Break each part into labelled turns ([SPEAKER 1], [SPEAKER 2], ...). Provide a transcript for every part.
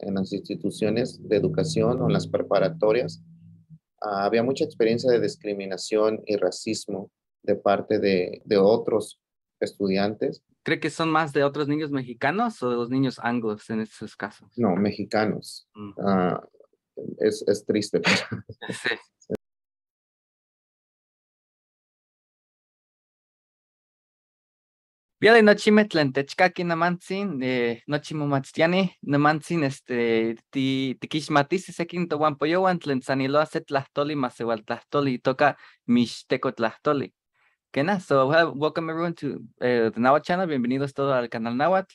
[SPEAKER 1] en las instituciones de educación o en las preparatorias, ah, había mucha experiencia de discriminación y racismo de parte de, otros estudiantes.
[SPEAKER 2] ¿Cree que son más de otros niños mexicanos o de los niños anglos en estos casos?
[SPEAKER 1] No,
[SPEAKER 3] mexicanos.
[SPEAKER 1] Mm. Ah, es, es, triste. Pues.
[SPEAKER 3] sí. Viale nochimetlentechcaqui namantzin, eh, nochimomatztiani, namantzin
[SPEAKER 2] este, ti, tiquixmatisi sekin tohuanpoyohuan tlen tzaniloa se tlahtoli toca itoka mixtekotlahtoli. ¿Qué nada? So, welcome everyone to eh, the Nahuatl Channel, bienvenidos todos al canal Nahuatl.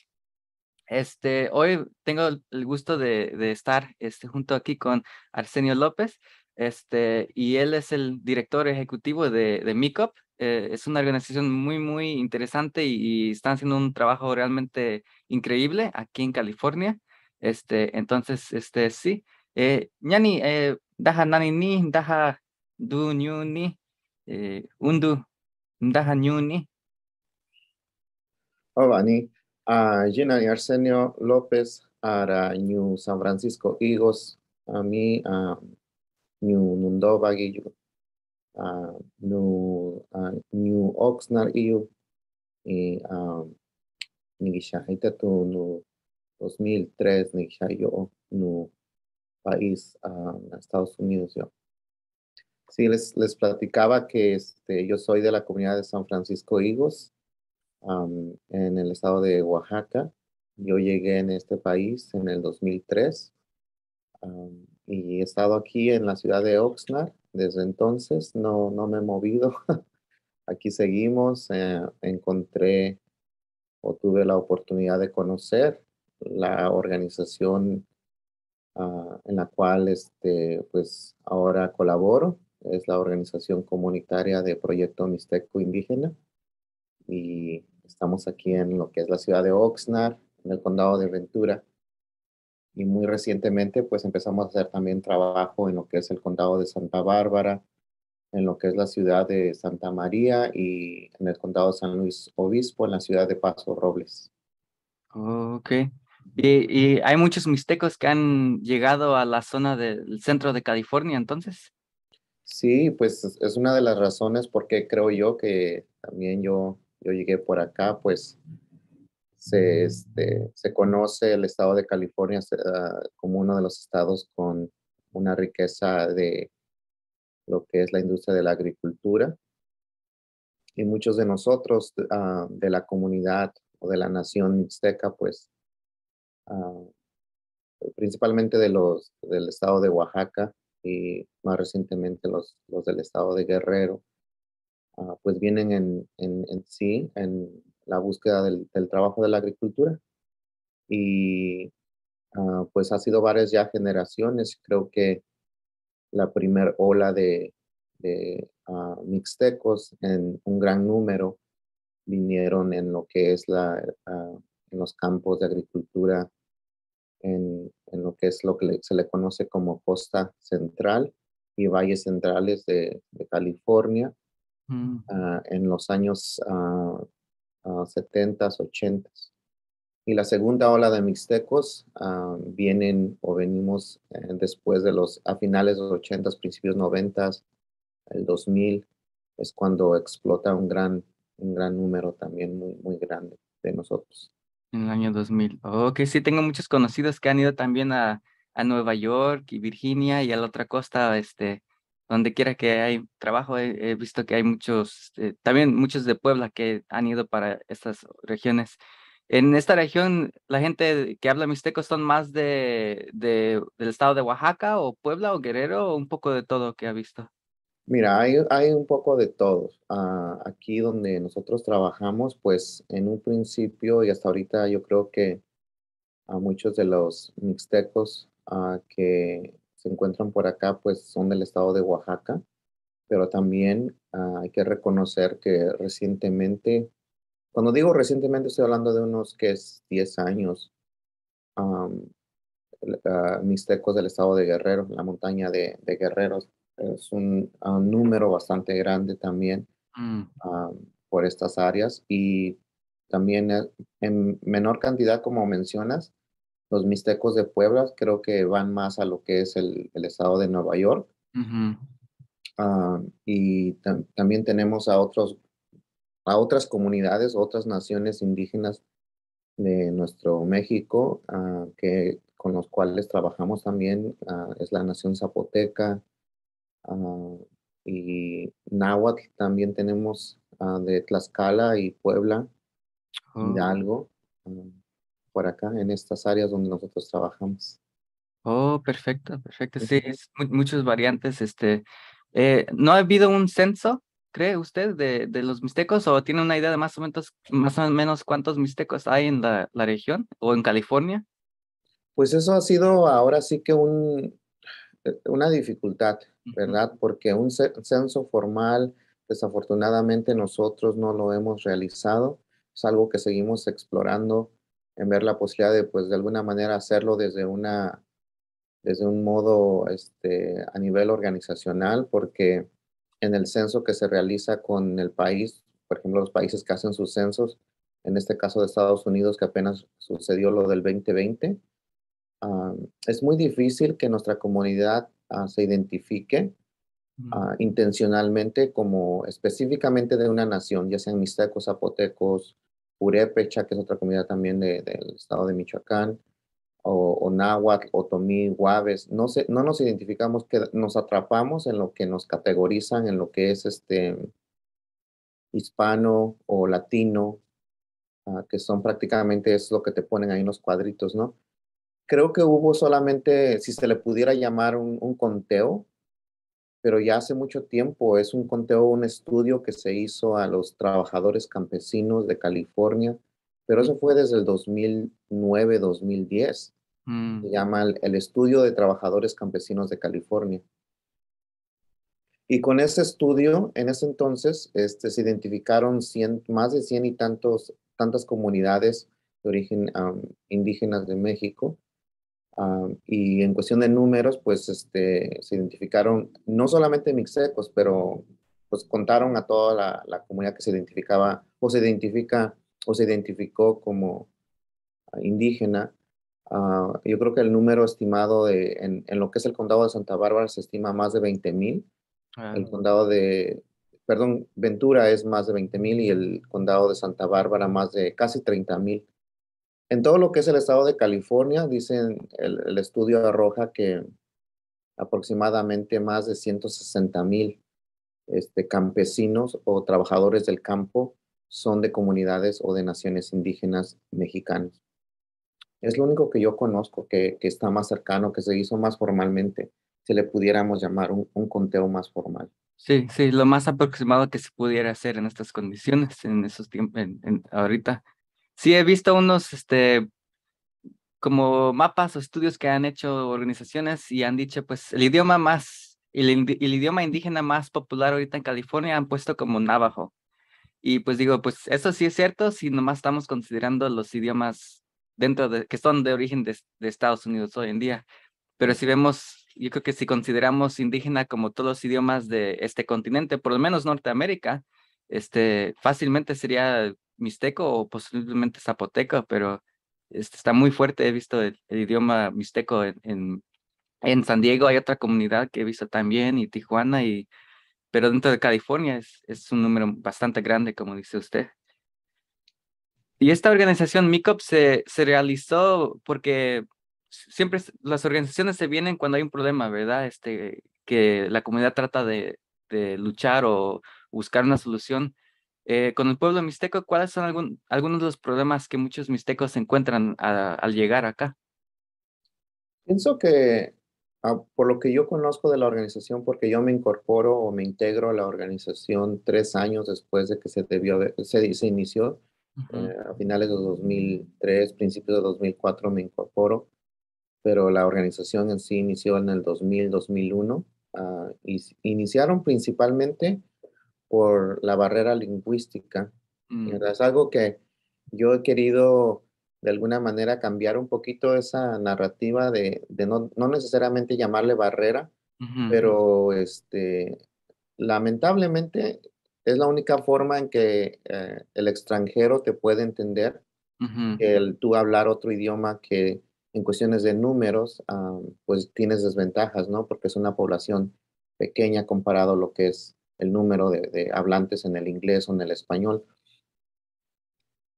[SPEAKER 2] Este, hoy tengo el gusto de, de estar este, junto aquí con Arsenio López, este, y él es el director ejecutivo de, de MICOP, eh, es una organización muy, muy interesante y, están haciendo un trabajo realmente increíble aquí en California. Este, entonces, este, sí. Eh, ñani, eh, daja nani ni, du ni, eh, undu, daja ñuni.
[SPEAKER 1] Ovani, a ah, Gina Arsenio López, ara New San Francisco Higos, a mí, ah, a New Uh, no uh, new Oxnard y 2003 nigisha yo um, no país uh, a Estados Unidos yo sí les les platicaba que este yo soy de la comunidad de San Francisco Higos um, en el estado de Oaxaca yo llegué en este país en el 2003 um, y he estado aquí en la ciudad de Oxnard desde entonces no, no me he movido. Aquí seguimos. Eh, encontré o tuve la oportunidad de conocer la organización ah, en la cual este, pues ahora colaboro. Es la organización comunitaria de Proyecto Mixteco Indígena. Y estamos aquí en lo que es la ciudad de Oxnard, en el condado de Ventura y muy recientemente pues empezamos a hacer también trabajo en lo que es el condado de Santa Bárbara, en lo que es la ciudad de Santa María y en el condado de San Luis Obispo, en la ciudad de Paso Robles.
[SPEAKER 2] Ok. ¿Y, hay muchos mixtecos que han llegado a la zona del centro de California entonces?
[SPEAKER 1] Sí, pues es una de las razones por qué creo yo que también yo, yo llegué por acá, pues se, este, se conoce el estado de California como uno de los estados con una riqueza de lo que es la industria de la agricultura. Y muchos de nosotros ah, de la comunidad o de la nación mixteca, pues ah, principalmente de los del estado de Oaxaca y más recientemente los, los del estado de Guerrero, ah, pues vienen en, en, en sí, en, la búsqueda del, trabajo de la agricultura. Y ah, pues ha sido varias ya generaciones. Creo que la primera ola de, ah, mixtecos en un gran número vinieron en lo que es la, ah, en los campos de agricultura, en, en lo que es lo que se le conoce como costa central y valles centrales de, California. Mm. en los años 70s, ah, 80s. Y la segunda ola de mixtecos ah, vienen o venimos eh, después de los, a finales de los 80s, principios 90s, el 2000 es cuando explota un gran, un gran número también muy, muy grande de nosotros.
[SPEAKER 2] En el año 2000. ok, sí, tengo muchos conocidos que han ido también a, a Nueva York y Virginia y a la otra costa, este, donde quiera que hay trabajo, he, visto que hay muchos, eh, también muchos de Puebla que han ido para estas regiones. En esta región, la gente que habla mixteco son más de, de, del estado de Oaxaca o Puebla o Guerrero o un poco de todo que ha visto.
[SPEAKER 1] Mira, hay, hay un poco de todo ah, aquí donde nosotros trabajamos, pues en un principio y hasta ahorita yo creo que a muchos de los mixtecos ah, que encuentran por acá pues son del estado de Oaxaca, pero también ah, hay que reconocer que recientemente, cuando digo recientemente estoy hablando de unos que es 10 años, um, mixtecos del estado de Guerrero, la montaña de, de Guerreros, es un, ah, número bastante grande también mm. por estas áreas y también eh, en menor cantidad como mencionas, los mixtecos de Puebla creo que van más a lo que es el, estado de Nueva York. Ah, y también tenemos a, otros, a otras comunidades, otras naciones indígenas de nuestro México, ah, que, con los cuales trabajamos también, ah, es la nación zapoteca y náhuatl, también tenemos de Tlaxcala y Puebla, Hidalgo por acá, en estas áreas donde nosotros trabajamos.
[SPEAKER 2] Oh, perfecto, perfecto. Sí, es muchas variantes. Este, eh, ¿No ha habido un censo, cree usted, de, los mixtecos? ¿O tiene una idea de más o menos, cuántos mixtecos hay en la, región o en California?
[SPEAKER 1] Pues eso ha sido ahora sí que un, eh, una dificultad, ¿verdad? Porque un censo formal, desafortunadamente nosotros no lo hemos realizado. Es algo que seguimos explorando en ver la posibilidad de, pues, de alguna manera hacerlo desde una, desde un modo, este, a nivel organizacional, porque en el censo que se realiza con el país, por ejemplo, los países que hacen sus censos, en este caso de Estados Unidos, que apenas sucedió lo del 2020, ah, es muy difícil que nuestra comunidad ah, se identifique ah, intencionalmente como específicamente de una nación, ya sean mixtecos, zapotecos, Urepecha, que es otra comida también del estado de Michoacán, o, o otomí, guaves. No, sé, no nos identificamos, que nos atrapamos en lo que nos categorizan, en lo que es este hispano o latino, ah, que son prácticamente es lo que te ponen ahí en los cuadritos, ¿no? Creo que hubo solamente, si se le pudiera llamar un conteo, pero ya hace mucho tiempo es un conteo, un estudio que se hizo a los trabajadores campesinos de California, pero eso fue desde el 2009, 2010. Mm. Se llama el, Estudio de Trabajadores Campesinos de California. Y con ese estudio, en ese entonces, este, se identificaron más de 100 y tantos, tantas comunidades de origen indígenas de México y en cuestión de números, pues este, se identificaron no solamente mixecos pero pues contaron a toda la, comunidad que se identificaba o se identifica o se identificó como ah, indígena. Ah, yo creo que el número estimado de, en, lo que es el condado de Santa Bárbara se estima más de 20 mil. El ah. condado de, perdón, Ventura es más de 20 mil y el condado de Santa Bárbara más de casi 30 mil en todo lo que es el estado de California, dicen, el, el estudio arroja que aproximadamente más de 160 mil este, campesinos o trabajadores del campo son de comunidades o de naciones indígenas mexicanas. Es lo único que yo conozco que, está más cercano, que se hizo más formalmente, si le pudiéramos llamar un, conteo más formal.
[SPEAKER 2] Sí, sí, lo más aproximado que se pudiera hacer en estas condiciones, en esos tiempos, en, ahorita, Sí, he visto unos, este, como mapas o estudios que han hecho organizaciones y han dicho, pues, el idioma más, el, idioma indígena más popular ahorita en California han puesto como navajo. Y pues digo, pues eso sí es cierto si nomás estamos considerando los idiomas dentro de, que son de origen de, de Estados Unidos hoy en día. Pero si vemos, yo creo que si consideramos indígena como todos los idiomas de este continente, por lo menos Norteamérica, este, fácilmente sería mixteco o posiblemente zapoteco, pero este, está muy fuerte. He visto el, idioma mixteco en, en, San Diego, hay otra comunidad que he visto también, y Tijuana, y, pero dentro de California es, es un número bastante grande, como dice usted. Y esta organización MICOP se, se realizó porque siempre las organizaciones se vienen cuando hay un problema, ¿verdad? Este, que la comunidad trata de, de luchar o buscar una solución. Eh, con el pueblo mixteco, ¿cuáles son algún, algunos de los problemas que muchos mixtecos encuentran al llegar acá?
[SPEAKER 1] Pienso que, ah, por lo que yo conozco de la organización, porque yo me incorporo o me integro a la organización tres años después de que se, se, inició, eh, a finales de 2003, principios de 2004 me incorporo, pero la organización en sí inició en el 2000, 2001, ah, y iniciaron principalmente por la barrera lingüística. Mm. Es algo que yo he querido de alguna manera cambiar un poquito esa narrativa de, no, necesariamente llamarle barrera, pero este, lamentablemente es la única forma en que eh, el extranjero te puede entender, el tú hablar otro idioma que en cuestiones de números, ah, pues tienes desventajas, ¿no? Porque es una población pequeña comparado a lo que es el número de, hablantes en el inglés o en el español.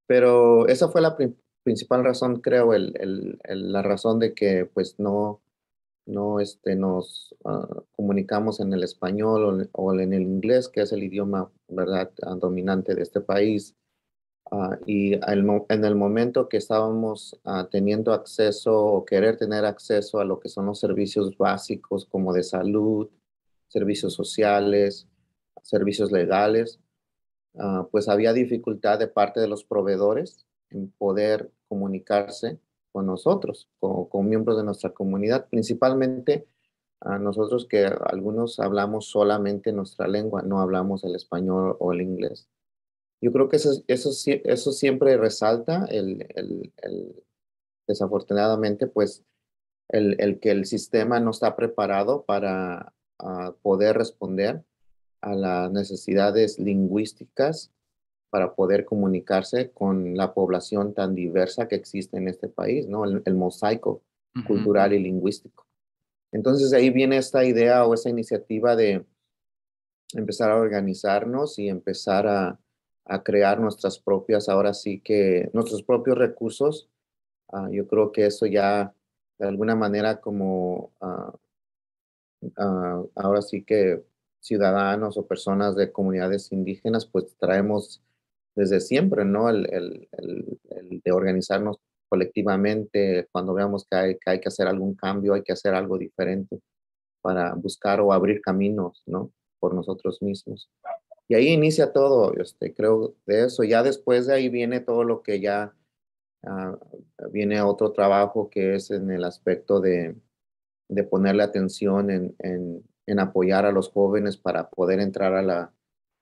[SPEAKER 1] Pero esa fue la principal razón, creo, la razón de que pues no, no este, nos ah, comunicamos en el español o, en el inglés, que es el idioma ¿verdad? Ah, dominante de este país. Ah, y en el momento que estábamos teniendo acceso o querer tener acceso a lo que son los servicios básicos como de salud, servicios sociales, servicios legales, ah, pues había dificultad de parte de los proveedores en poder comunicarse con nosotros, con, miembros de nuestra comunidad, principalmente a ah, nosotros que algunos hablamos solamente nuestra lengua, no hablamos el español o el inglés. Yo creo que eso, eso, siempre resalta el, desafortunadamente, pues, el, que el sistema no está preparado para ah, poder responder a las necesidades lingüísticas para poder comunicarse con la población tan diversa que existe en este país, ¿no? El, mosaico cultural y lingüístico. Entonces ahí viene esta idea o esa iniciativa de empezar a organizarnos y empezar a, crear nuestras propias, ahora sí que nuestros propios recursos. Ah, yo creo que eso ya de alguna manera como ah, ah, ahora sí que ciudadanos o personas de comunidades indígenas, pues traemos desde siempre, ¿no? El, de organizarnos colectivamente, cuando veamos que hay, que hacer algún cambio, hay que hacer algo diferente para buscar o abrir caminos, ¿no? Por nosotros mismos. Y ahí inicia todo, este, creo, de eso. Ya después de ahí viene todo lo que ya ah, viene otro trabajo que es en el aspecto de, de ponerle atención en, en apoyar a los jóvenes para poder entrar a, la,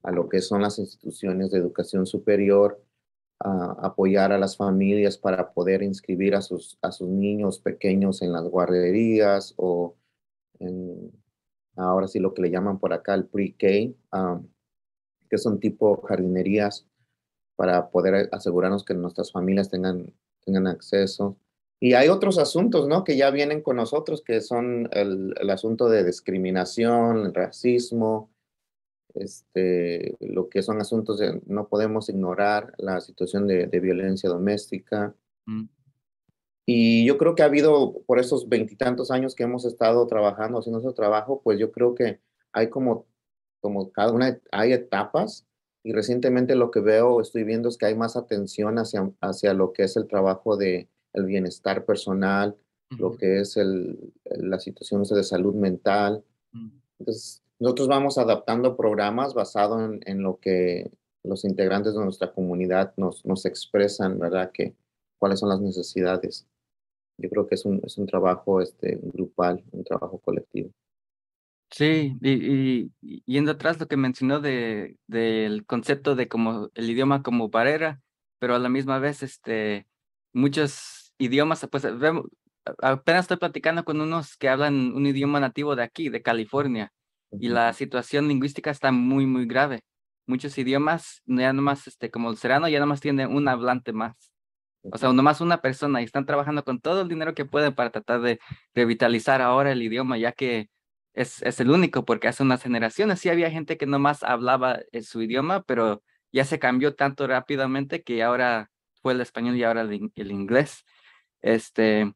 [SPEAKER 1] a lo que son las instituciones de educación superior, a apoyar a las familias para poder inscribir a sus, a sus niños pequeños en las guarderías o en, ahora sí lo que le llaman por acá el pre-K, um, que son tipo jardinerías para poder asegurarnos que nuestras familias tengan, tengan acceso. Y hay otros asuntos, ¿no? Que ya vienen con nosotros, que son el, asunto de discriminación, el racismo, este, lo que son asuntos de no podemos ignorar la situación de, violencia doméstica. Mm. Y yo creo que ha habido, por esos veintitantos años que hemos estado trabajando, haciendo nuestro trabajo, pues yo creo que hay como, como cada una, hay etapas y recientemente lo que veo, estoy viendo es que hay más atención hacia, hacia lo que es el trabajo de, el bienestar personal, lo que es el, situación situación de salud mental. Mm. Entonces, nosotros vamos adaptando programas basados en, en, lo que los integrantes de nuestra comunidad nos, nos expresan, ¿verdad? Que, cuáles son las necesidades. Yo creo que es un, es un trabajo este, grupal, un trabajo colectivo.
[SPEAKER 2] Sí, y, y, yendo atrás lo que mencionó de, del concepto de como el idioma como barrera, pero a la misma vez este, muchos idiomas, pues eh, apenas estoy platicando con unos que hablan un idioma nativo de aquí, de California, y la situación lingüística está muy, muy grave. Muchos idiomas, ya nomás, este, como el serano, ya nomás tiene un hablante más. O sea, nomás una persona y están trabajando con todo el dinero que pueden para tratar de revitalizar ahora el idioma, ya que es, es el único, porque hace unas generaciones sí había gente que nomás hablaba eh, su idioma, pero ya se cambió tanto rápidamente que ahora fue el español y ahora el, el inglés. Este,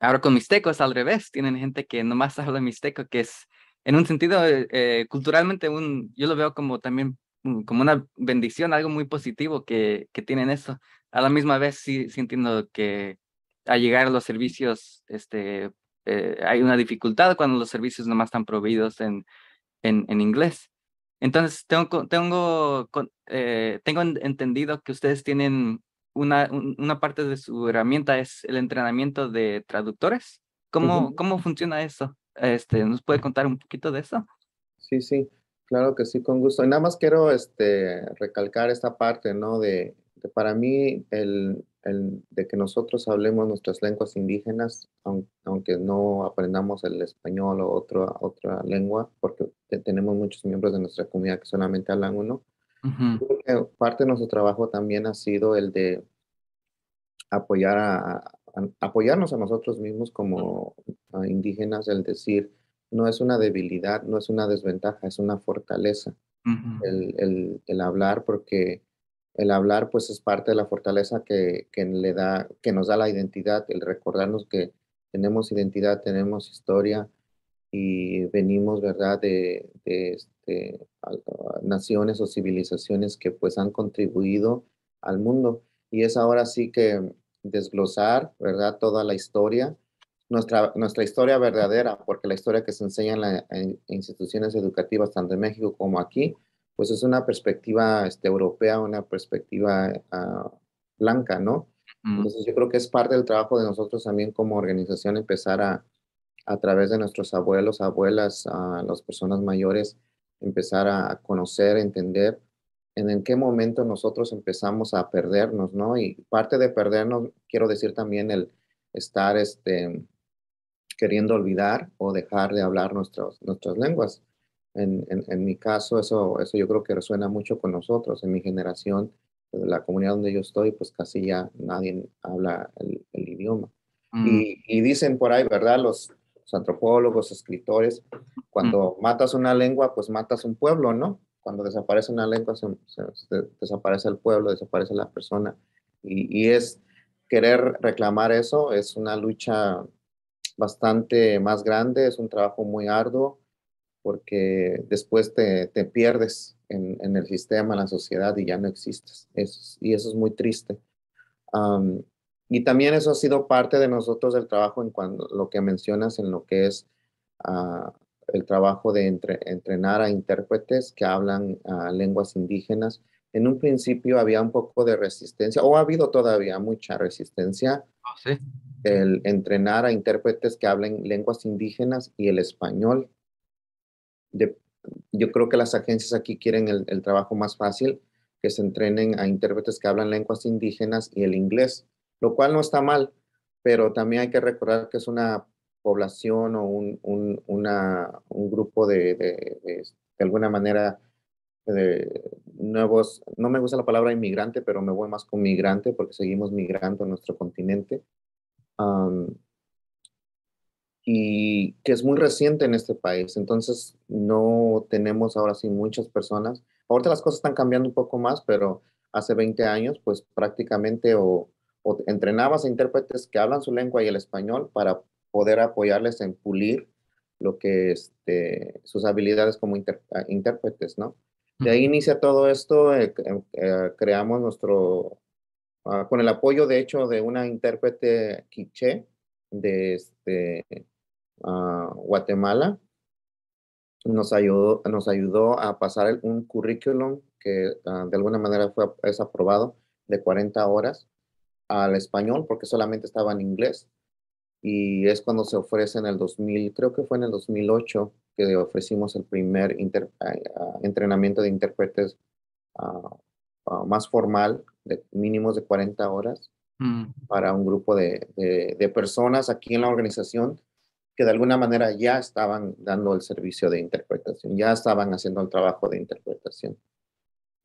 [SPEAKER 2] ahora con mixteco es al revés, tienen gente que nomás habla mixteco, que es en un sentido eh, eh, culturalmente un, yo lo veo como también mm, como una bendición, algo muy positivo que, que tienen eso. A la misma vez sí, sintiendo que al llegar a los servicios este, eh, hay una dificultad cuando los servicios nomás están proveídos en, en, inglés. Entonces, tengo, tengo, tengo entendido que ustedes tienen una, una parte de su herramienta es el entrenamiento de traductores. ¿Cómo, ¿cómo funciona eso? Este, ¿Nos puede contar un poquito de eso?
[SPEAKER 1] Sí, sí, claro que sí, con gusto. Y nada más quiero este, recalcar esta parte, ¿no? De, para mí, el, el, de que nosotros hablemos nuestras lenguas indígenas, aunque, aunque no aprendamos el español o otra, otra lengua, porque tenemos muchos miembros de nuestra comunidad que solamente hablan uno, parte de nuestro trabajo también ha sido el de apoyar apoyarnos a nosotros mismos como indígenas, el decir, no es una debilidad, no es una desventaja, es una fortaleza. el, hablar, porque el hablar pues es parte de la fortaleza que, le da, que nos da la identidad, el recordarnos que tenemos identidad, tenemos historia, y venimos, ¿verdad?, de, este, naciones o civilizaciones que pues han contribuido al mundo. Y es ahora sí que desglosar, ¿verdad?, toda la historia, nuestra, nuestra historia verdadera, porque la historia que se enseña en, las instituciones educativas, tanto en México como aquí, pues es una perspectiva este, europea, una perspectiva ah, blanca, ¿no? Entonces yo creo que es parte del trabajo de nosotros también como organización empezar a, a través de nuestros abuelos, abuelas, a las personas mayores, empezar a conocer, entender en, en qué momento nosotros empezamos a perdernos, ¿no? Y parte de perdernos, quiero decir también el estar este, queriendo olvidar o dejar de hablar nuestros, nuestras lenguas. En, en, mi caso, eso, eso yo creo que resuena mucho con nosotros, en mi generación, de la comunidad donde yo estoy, pues casi ya nadie habla el, idioma. Mm. Y, y, dicen por ahí, ¿verdad? Los, antropólogos, escritores, cuando matas una lengua, pues matas un pueblo, ¿no? Cuando desaparece una lengua, se, desaparece el pueblo, desaparece la persona. Y, es querer reclamar eso, es una lucha bastante más grande, es un trabajo muy arduo, porque después te, te pierdes en, el sistema, en la sociedad y ya no existes. Eso y eso es muy triste. Y también eso ha sido parte de nosotros del trabajo en cuando, lo que mencionas, en lo que es ah, el trabajo de entrenar a intérpretes que hablan ah, lenguas indígenas. En un principio había un poco de resistencia, o ha habido todavía mucha resistencia, ah, el entrenar a intérpretes que hablen lenguas indígenas y el español. De, yo creo que las agencias aquí quieren el, el, trabajo más fácil, que se entrenen a intérpretes que hablan lenguas indígenas y el inglés lo cual no está mal, pero también hay que recordar que es una población o un, grupo de, de, alguna manera, de nuevos, no me gusta la palabra inmigrante, pero me voy más con migrante porque seguimos migrando en nuestro continente. y que es muy reciente en este país. Entonces, no tenemos ahora sí muchas personas. Ahorita las cosas están cambiando un poco más, pero hace 20 años, pues prácticamente o entrenabas a intérpretes que hablan su lengua y el español para poder apoyarles en pulir lo que este, sus habilidades como intérpretes, ¿no? De ahí inicia todo esto, eh, eh, creamos nuestro, ah, con el apoyo de hecho de una intérprete quiché de este, ah, Guatemala, nos ayudó, nos ayudó a pasar un currículum que ah, de alguna manera fue, es aprobado de 40 horas al español porque solamente estaba en inglés. Y es cuando se ofrece en el 2000, creo que fue en el 2008, que ofrecimos el primer ah, ah, entrenamiento de intérpretes ah, más formal, de mínimos de 40 horas, mm. para un grupo de personas aquí en la organización que de alguna manera ya estaban dando el servicio de interpretación, ya estaban haciendo el trabajo de interpretación.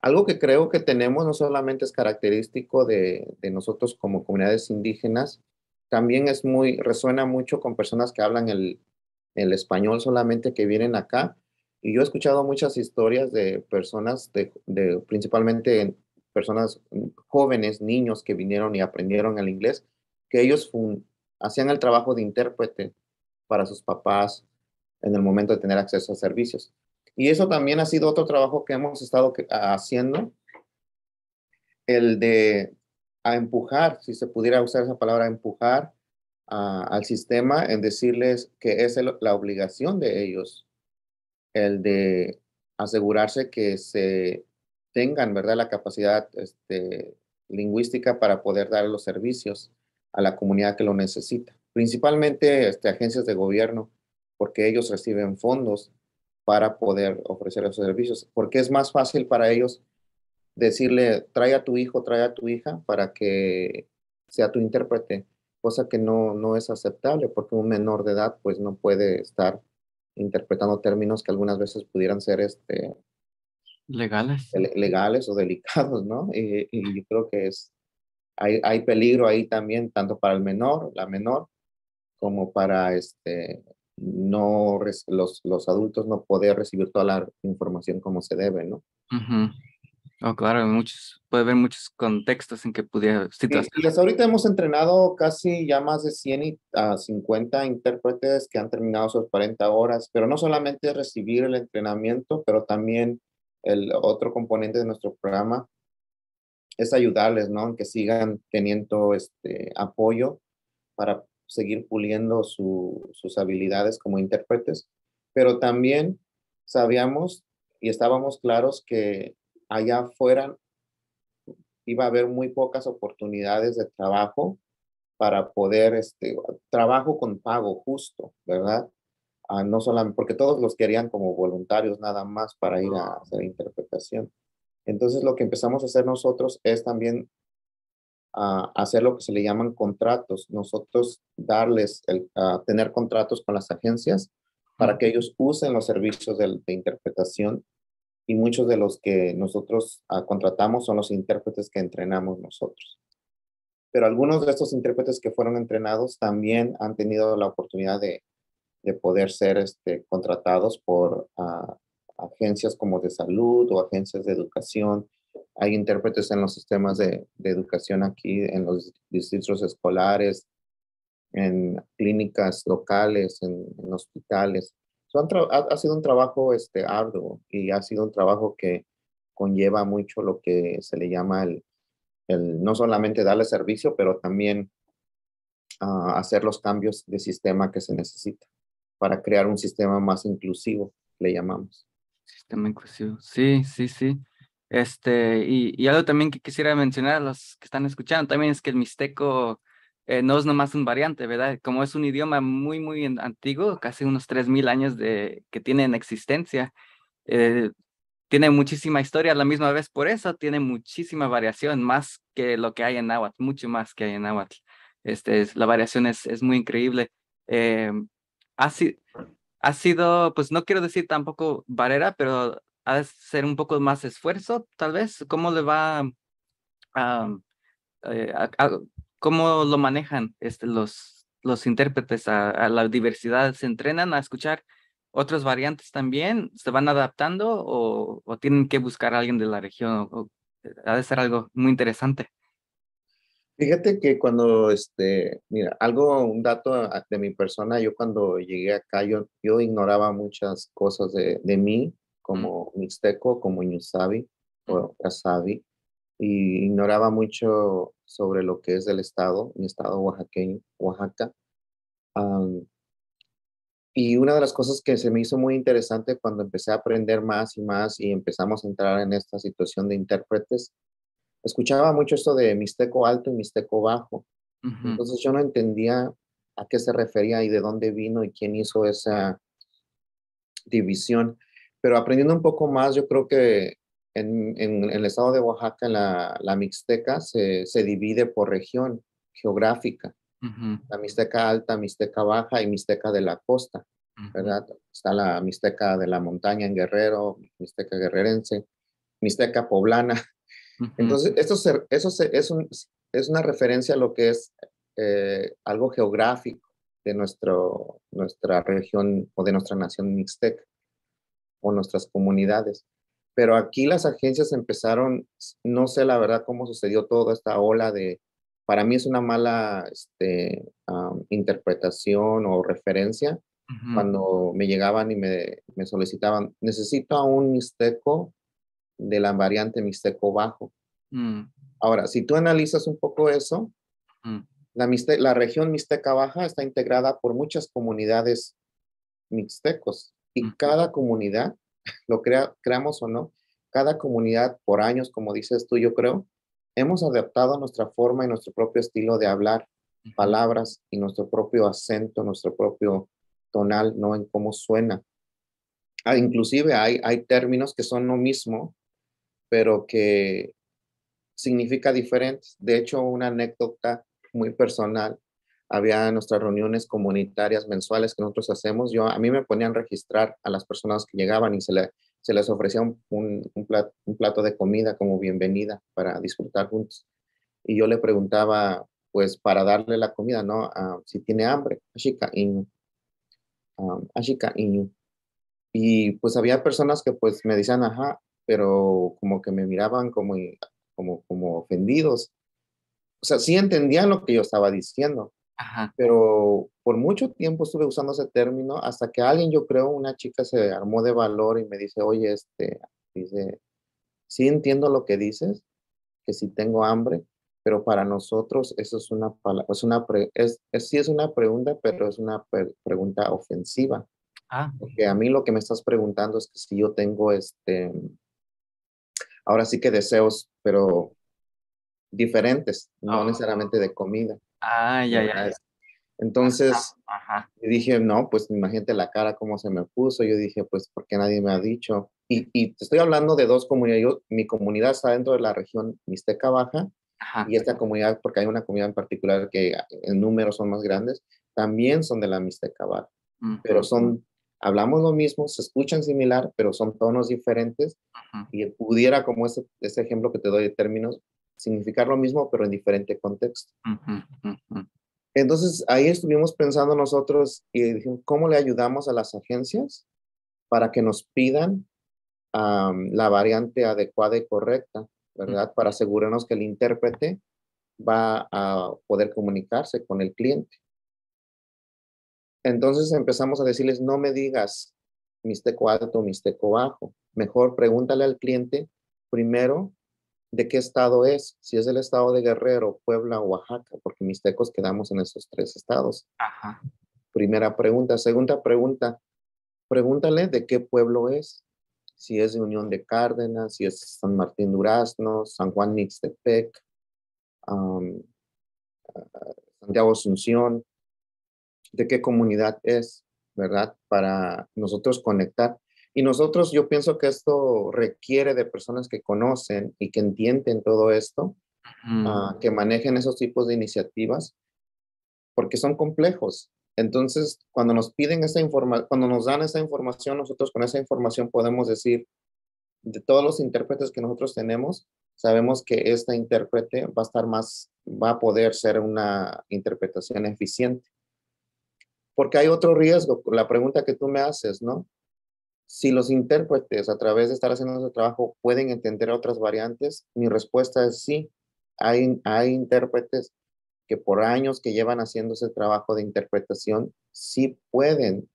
[SPEAKER 1] Algo que creo que tenemos no solamente es característico de, nosotros como comunidades indígenas, también es muy, resuena mucho con personas que hablan el, español solamente que vienen acá. Y yo he escuchado muchas historias de personas, de, principalmente personas jóvenes, niños que vinieron y aprendieron el inglés, que ellos hacían el trabajo de intérprete para sus papás en el momento de tener acceso a servicios. Y eso también ha sido otro trabajo que hemos estado haciendo, el de empujar, si se pudiera usar esa palabra, empujar al sistema en decirles que es la obligación de ellos el de asegurarse que se tengan, ¿verdad?, la capacidad este, lingüística para poder dar los servicios a la comunidad que lo necesita, principalmente este, agencias de gobierno, porque ellos reciben fondos para poder ofrecer esos servicios, porque es más fácil para ellos decirle, trae a tu hijo, trae a tu hija para que sea tu intérprete, cosa que no, no es aceptable, porque un menor de edad pues no puede estar interpretando términos que algunas veces pudieran ser este, legales. legales o delicados, ¿no? Y, creo que es, hay, hay, peligro ahí también, tanto para el menor, la menor, como para este, no los, los adultos no poder recibir toda la información como se debe, ¿no?
[SPEAKER 2] Oh, claro, muchos, puede haber muchos contextos en que pudiera... Sí,
[SPEAKER 1] ahorita hemos entrenado casi ya más de 100 a 50 intérpretes que han terminado sus 40 horas, pero no solamente recibir el entrenamiento, pero también el otro componente de nuestro programa es ayudarles, ¿no? Que sigan teniendo este apoyo para seguir puliendo sus habilidades como intérpretes, pero también sabíamos y estábamos claros que allá afuera iba a haber muy pocas oportunidades de trabajo para poder, este, trabajo con pago justo, ¿verdad? Ah, no solamente, porque todos los querían como voluntarios nada más para ir a hacer interpretación. Entonces lo que empezamos a hacer nosotros es también hacer lo que se le llaman contratos, nosotros darles, el, tener contratos con las agencias para que ellos usen los servicios de, interpretación y muchos de los que nosotros ah, contratamos son los intérpretes que entrenamos nosotros. Pero algunos de estos intérpretes que fueron entrenados también han tenido la oportunidad de, poder ser este, contratados por ah, agencias como de salud o agencias de educación hay intérpretes en los sistemas de, educación aquí, en los distritos escolares, en clínicas locales, en, hospitales. ha, sido un trabajo este, arduo y ha sido un trabajo que conlleva mucho lo que se le llama el, no solamente darle servicio, pero también ah, hacer los cambios de sistema que se necesita para crear un sistema más inclusivo, le llamamos.
[SPEAKER 2] Sistema inclusivo, sí, sí, sí. Este, y, y, algo también que quisiera mencionar a los que están escuchando también es que el mixteco eh, no es nomás un variante, ¿verdad? Como es un idioma muy, muy antiguo, casi unos 3.000 años de, que tiene en existencia, eh, tiene muchísima historia a la misma vez, por eso tiene muchísima variación, más que lo que hay en náhuatl, mucho más que hay en náhuatl. Este, es, la variación es, es muy increíble. Eh, ha, ha sido, pues no quiero decir tampoco barrera, pero ha de ser un poco más esfuerzo, tal vez. ¿Cómo le va eh, cómo lo manejan este, los, los intérpretes a, la diversidad? ¿Se entrenan a escuchar otras variantes también? ¿Se van adaptando o, tienen que buscar a alguien de la región? Eh, ha de ser algo muy interesante.
[SPEAKER 1] Fíjate que cuando, este, mira, algo, un dato ah, de mi persona, yo cuando llegué acá, yo, ignoraba muchas cosas de, de mí, como mixteco, como ñusabi o casabi, y ignoraba mucho sobre lo que es el estado, mi estado oaxaqueño, Oaxaca. y una de las cosas que se me hizo muy interesante cuando empecé a aprender más y más y empezamos a entrar en esta situación de intérpretes, escuchaba mucho esto de mixteco alto y mixteco bajo. Entonces yo no entendía a qué se refería y de dónde vino y quién hizo esa división pero aprendiendo un poco más, yo creo que en, el estado de Oaxaca, la, Mixteca se, divide por región geográfica. La Mixteca alta, Mixteca baja y Mixteca de la costa, ¿verdad? Está la Mixteca de la montaña en Guerrero, Mixteca guerrerense, Mixteca poblana. Entonces, eso es, es, una referencia a lo que es eh, algo geográfico de nuestro, nuestra región o de nuestra nación mixteca o nuestras comunidades. Pero aquí las agencias empezaron, no sé la verdad cómo sucedió toda esta ola de, para mí es una mala este, interpretación o referencia cuando me llegaban y me, solicitaban, necesito a un mixteco de la variante mixteco bajo. Mm. Ahora, si tú analizas un poco eso, mm. la, la región mixteca baja está integrada por muchas comunidades mixtecos, y cada comunidad, lo crea, creamos o no, cada comunidad por años, como dices tú, yo creo, hemos adaptado nuestra forma y nuestro propio estilo de hablar, palabras y nuestro propio acento, nuestro propio tonal, ¿no? En cómo suena. Ah, inclusive hay, hay términos que son lo mismo, pero que significa diferentes. De hecho, una anécdota muy personal había nuestras reuniones comunitarias mensuales que nosotros hacemos. Yo, a mí me ponían a registrar a las personas que llegaban y se, se les ofrecía un, un, plato, de comida como bienvenida para disfrutar juntos. Y yo le preguntaba, pues, para darle la comida, ¿no? Ah, si tiene hambre, chica, y, ah, y pues había personas que pues me decían, ajá, pero como que me miraban como, como, como ofendidos. O sea, sí entendían lo que yo estaba diciendo, pero por mucho tiempo estuve usando ese término hasta que alguien, yo creo, una chica se armó de valor y me dice, oye, este, dice, sí entiendo lo que dices, que si tengo hambre, pero para nosotros eso es una palabra, es una es, sí es una pregunta, pero es una pregunta ofensiva. Ah, Porque a mí lo que me estás preguntando es que si yo tengo este, ahora sí que deseos, pero diferentes, no oh. necesariamente de comida. Ah, ya, ya. Entonces, dije, no, pues imagínate la cara, cómo se me puso. Yo dije, pues, ¿por qué nadie me ha dicho? Y, te estoy hablando de dos comunidades. mi comunidad está dentro de la región Mixteca Baja y esta comunidad, porque hay una comunidad en particular que en números son más grandes, también son de la Mixteca Baja.
[SPEAKER 3] Pero son,
[SPEAKER 1] hablamos lo mismo, se escuchan similar, pero son tonos diferentes. Y pudiera, como ese, ese ejemplo que te doy de términos, significar lo mismo, pero en diferente contexto. Entonces ahí estuvimos pensando nosotros y dijimos, ¿cómo le ayudamos a las agencias para que nos pidan la variante adecuada y correcta, ¿verdad? Para asegurarnos que el intérprete va a poder comunicarse con el cliente. Entonces empezamos a decirles, no me digas mixteco alto, teco bajo. Mejor pregúntale al cliente primero de qué estado es, si es el estado de Guerrero, Puebla, o Oaxaca, porque mis tecos quedamos en esos tres estados. Primera pregunta. Segunda pregunta, pregúntale de qué pueblo es, si es de Unión de Cárdenas, si es San Martín Durazno, San Juan Mixtepec, Santiago Asunción, de qué comunidad es, ¿verdad? Para nosotros conectar y nosotros, yo pienso que esto requiere de personas que conocen y que entienden todo esto, ah, que manejen esos tipos de iniciativas, porque son complejos. Entonces, cuando nos piden esa información, cuando nos dan esa información, nosotros con esa información podemos decir, de todos los intérpretes que nosotros tenemos, sabemos que esta intérprete va a estar más, va a poder ser una interpretación eficiente. Porque hay otro riesgo, la pregunta que tú me haces, ¿no? Si los intérpretes, a través de estar haciendo ese trabajo, pueden entender otras variantes, mi respuesta es sí. Hay, hay intérpretes que por años que llevan haciendo ese trabajo de interpretación, sí pueden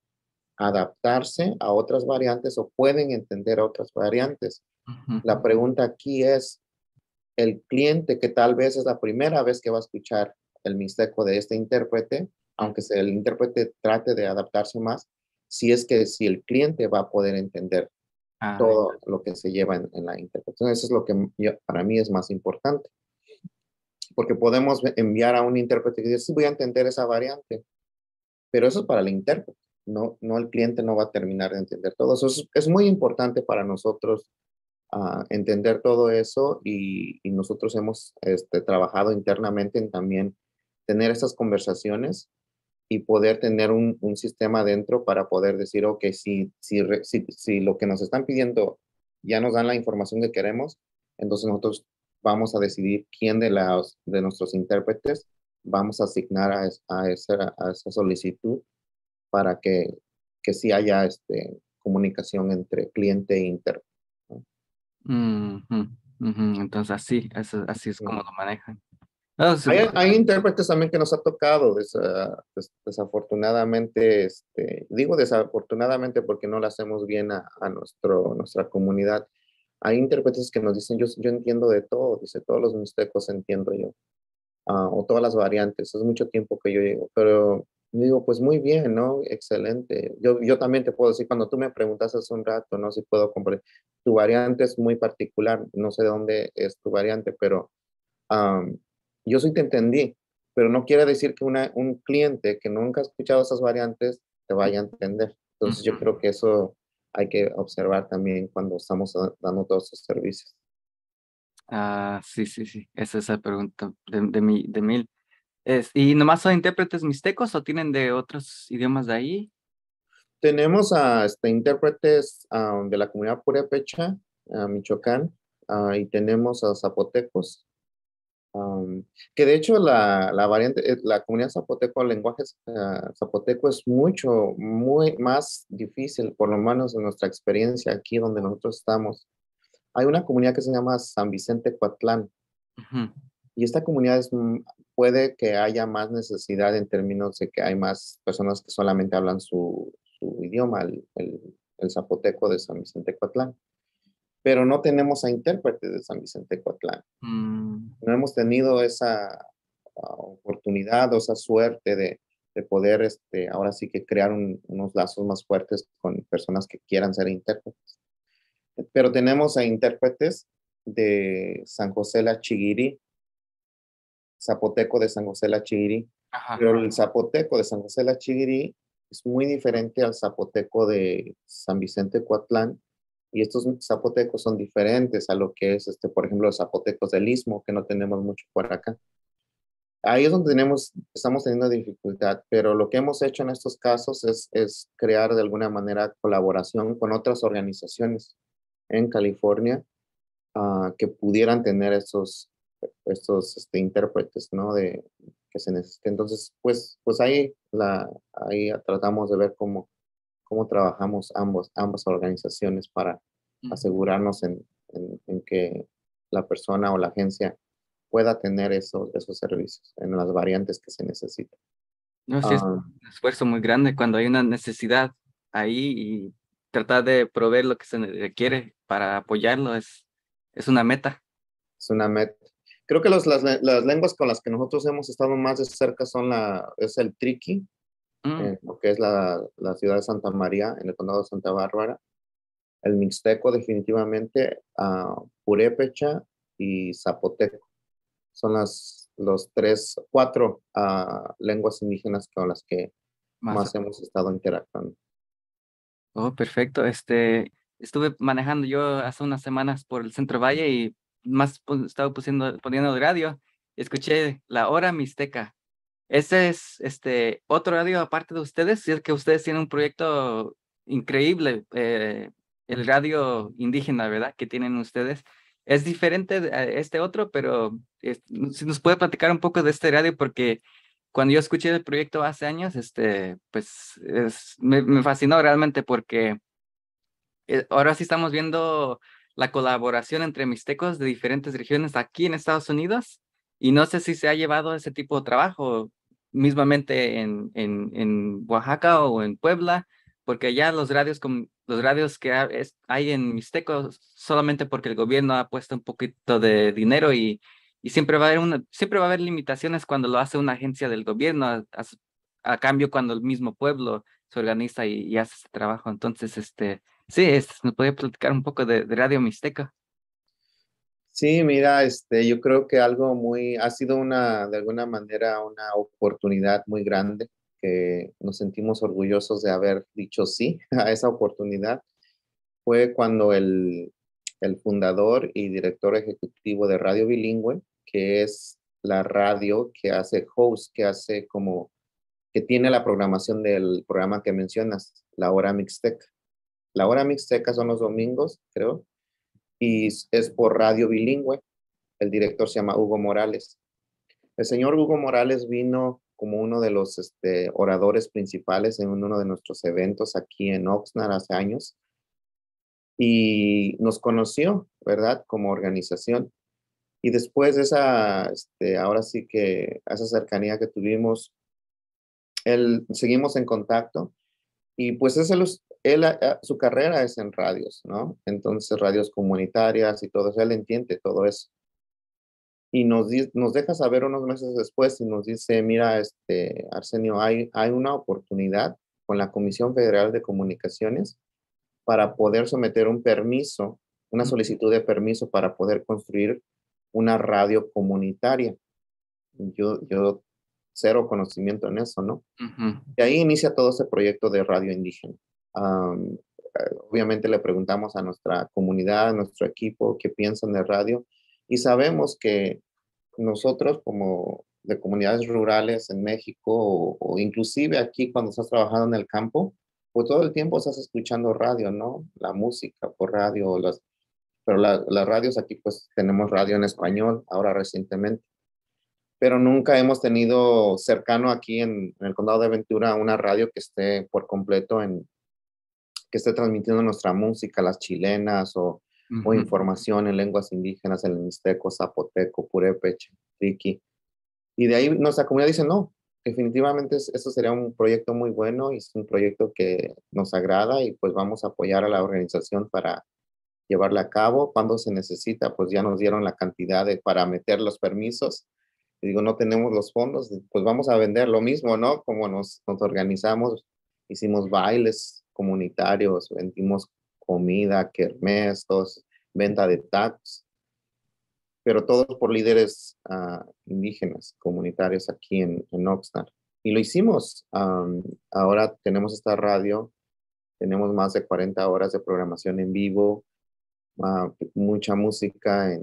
[SPEAKER 1] adaptarse a otras variantes o pueden entender otras variantes. La pregunta aquí es, el cliente que tal vez es la primera vez que va a escuchar el mixteco de este intérprete, aunque el intérprete trate de adaptarse más, si es que si el cliente va a poder entender ah, todo lo que se lleva en, la interpretación. Eso es lo que para mí es más importante. Porque podemos enviar a un intérprete y decir, sí, voy a entender esa variante. Pero eso es para el intérprete, no, no el cliente no va a terminar de entender todo. Eso es, muy importante para nosotros ah, entender todo eso y, nosotros hemos este, trabajado internamente en también tener esas conversaciones y poder tener un, sistema dentro para poder decir, ok, si, si, si, lo que nos están pidiendo ya nos dan la información que queremos, entonces nosotros vamos a decidir quién de, las, de nuestros intérpretes vamos a asignar a, esa, solicitud para que, que sí haya este, comunicación entre cliente e intérprete.
[SPEAKER 2] Entonces así, así es como lo manejan
[SPEAKER 1] hay, intérpretes también que nos ha tocado, desafortunadamente, este, digo desafortunadamente porque no lo hacemos bien a, nuestro, nuestra comunidad. Hay intérpretes que nos dicen, yo, yo entiendo de todo, dice, todos los mixtecos entiendo yo, ah, o todas las variantes, es mucho tiempo que yo llego, pero digo, pues muy bien, ¿no? Excelente. Yo, yo también te puedo decir, cuando tú me preguntas hace un rato, ¿no? Si puedo comprar, tu variante es muy particular, no sé de dónde es tu variante, pero yo soy te entendí, pero no quiere decir que una, un cliente que nunca ha escuchado esas variantes te vaya a entender. Entonces yo creo que eso hay que observar también cuando estamos dando todos esos servicios.
[SPEAKER 2] Ah, sí, sí, sí, esa es la pregunta de, mi, de mil. Es, ¿Y nomás son intérpretes mixtecos o tienen de otros idiomas de ahí?
[SPEAKER 1] Tenemos a este, intérpretes ah, de la comunidad purépecha, a Michoacán, ah, y tenemos a zapotecos, que de hecho la, variante, eh, la comunidad zapoteco, el lenguaje ah, zapoteco es mucho, muy más difícil, por lo menos en nuestra experiencia aquí donde nosotros estamos. Hay una comunidad que se llama San Vicente Coatlán y esta comunidad mm, puede que haya más necesidad en términos de que hay más personas que solamente hablan su, su idioma, el, el, el zapoteco de San Vicente Coatlán pero no tenemos a intérpretes de San Vicente Coatlán.
[SPEAKER 3] Mm.
[SPEAKER 1] No hemos tenido esa ah, oportunidad o esa suerte de, poder, este, ahora sí que crear unos lazos más fuertes con personas que quieran ser intérpretes. Pero tenemos a intérpretes de San José La Chiguiri, zapoteco de San José La Chiguiri, pero el zapoteco de San José La Chiguiri es muy diferente al zapoteco de San Vicente Coatlán, y estos zapotecos son diferentes a lo que es, este, por ejemplo, los zapotecos del istmo, que no tenemos mucho por acá. Ahí es donde tenemos, estamos teniendo dificultad, pero lo que hemos hecho en estos casos es, es crear de alguna manera colaboración con otras organizaciones en California ah, que pudieran tener estos, estos este, intérpretes, ¿no? De, que se Entonces, pues, pues ahí, la, ahí tratamos de ver cómo, cómo trabajamos ambos, ambas organizaciones para asegurarnos en, en, que la persona o la agencia pueda tener esos, esos servicios en las variantes que se necesitan. No, sí, es ah. un
[SPEAKER 2] esfuerzo muy grande cuando hay una necesidad ahí y tratar de proveer lo que se requiere para apoyarlo es, es una meta. Es una meta.
[SPEAKER 1] Creo que las, las, lenguas con las que nosotros hemos estado más de cerca son la, es el triqui, Mm. lo que es la, la, ciudad de Santa María, en el condado de Santa Bárbara. El mixteco definitivamente, uh, purépecha y zapoteco. Son las los tres, cuatro ah, lenguas indígenas con las que más, hemos estado interactuando.
[SPEAKER 2] Oh, perfecto. Este, estuve manejando yo hace unas semanas por el Centro Valle y más estaba poniendo, poniendo el radio. Escuché la hora mixteca ese es este, otro radio aparte de ustedes, si es que ustedes tienen un proyecto increíble, eh, el radio indígena, ¿verdad? Que tienen ustedes. Es diferente a este otro, pero si nos puede platicar un poco de este radio, porque cuando yo escuché el proyecto hace años, este, pues me, me, fascinó realmente porque eh, ahora sí estamos viendo la colaboración entre mixtecos de diferentes regiones aquí en Estados Unidos y no sé si se ha llevado ese tipo de trabajo mismamente en, en, en, Oaxaca o en Puebla, porque ya los radios, los radios que hay en Mixteco solamente porque el gobierno ha puesto un poquito de dinero y, y siempre, va a haber una, siempre va a haber limitaciones cuando lo hace una agencia del gobierno, a, cambio cuando el mismo pueblo se organiza y, hace ese trabajo. Entonces, este, sí, nos podría platicar un poco de, de Radio Mixteca.
[SPEAKER 1] Sí, mira, este, yo creo que algo muy, ha sido una, de alguna manera, una oportunidad muy grande que nos sentimos orgullosos de haber dicho sí a esa oportunidad. Fue cuando el, el fundador y director ejecutivo de Radio Bilingüe, que es la radio que hace host, que hace como, que tiene la programación del programa que mencionas, la hora mixteca. La hora mixteca son los domingos, creo, y es por radio bilingüe. El director se llama Hugo Morales. El señor Hugo Morales vino como uno de los este, oradores principales en uno de nuestros eventos aquí en Oxnard hace años y nos conoció, ¿verdad? Como organización. Y después de esa, este, ahora sí que esa cercanía que tuvimos, él, seguimos en contacto y pues es, el, Ah, ah, su carrera es en radios, ¿no? Entonces, radios comunitarias y todo eso, él entiende todo eso. Y nos, nos deja saber unos meses después y nos dice, mira, este, Arsenio, hay, hay una oportunidad con la Comisión Federal de Comunicaciones para poder someter un permiso, una solicitud de permiso para poder construir una radio comunitaria. Yo, yo cero conocimiento en eso, ¿no? Y ahí inicia todo ese proyecto de radio indígena. Eh, obviamente le preguntamos a nuestra comunidad, a nuestro equipo, qué piensan de radio. Y sabemos que nosotros como de comunidades rurales en México o, inclusive aquí cuando estás trabajando en el campo, pues todo el tiempo estás escuchando radio, ¿no? La música por radio, las, pero las radios aquí pues tenemos radio en español ahora recientemente. Pero nunca hemos tenido cercano aquí en, el condado de Ventura una radio que esté por completo en, que esté transmitiendo nuestra música, las chilenas o, información en lenguas indígenas, el mixteco, zapoteco, purépecha, triqui. Y de ahí nuestra comunidad dice, no, definitivamente eso sería un proyecto muy bueno y es un proyecto que nos agrada y pues vamos a apoyar a la organización para llevarla a cabo cuando se necesita, pues ya nos dieron la cantidad de, para meter los permisos. Y digo, no tenemos los fondos, pues vamos a vender lo mismo, ¿no? Como nos, nos organizamos, hicimos bailes, comunitarios, vendimos comida, kermés, venta de tax, pero todos por líderes ah, indígenas comunitarios aquí en, en Oxnard. Y lo hicimos. ahora tenemos esta radio, tenemos más de 40 horas de programación en vivo, mucha música